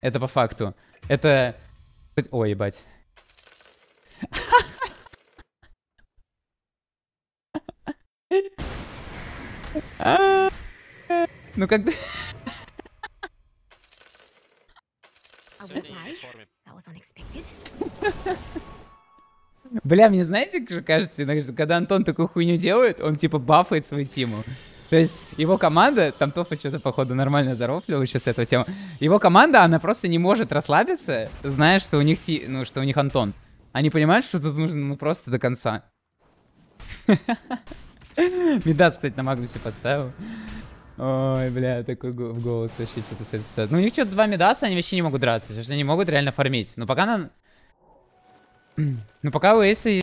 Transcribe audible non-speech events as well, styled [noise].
Это по факту. Это... Ой, ебать. Ну как бы... Бля, мне знаете, как же кажется, когда Антон такую хуйню делает, он типа бафает свою тиму. То есть его команда, там Тофа что-то, походу, нормально зарофлила сейчас эту тему. Его команда, она просто не может расслабиться, зная, что у них, ти... ну, что у них Антон. Они понимают, что тут нужно ну, просто до конца. [laughs] Медас, кстати, на Магнусе поставил. Ой, бля, такой в голос вообще что-то с этой стороны. Ну, у них что-то два медаса, они вообще не могут драться, потому что они могут реально фармить. Но пока нам... [clears throat] Ну, пока у Эйса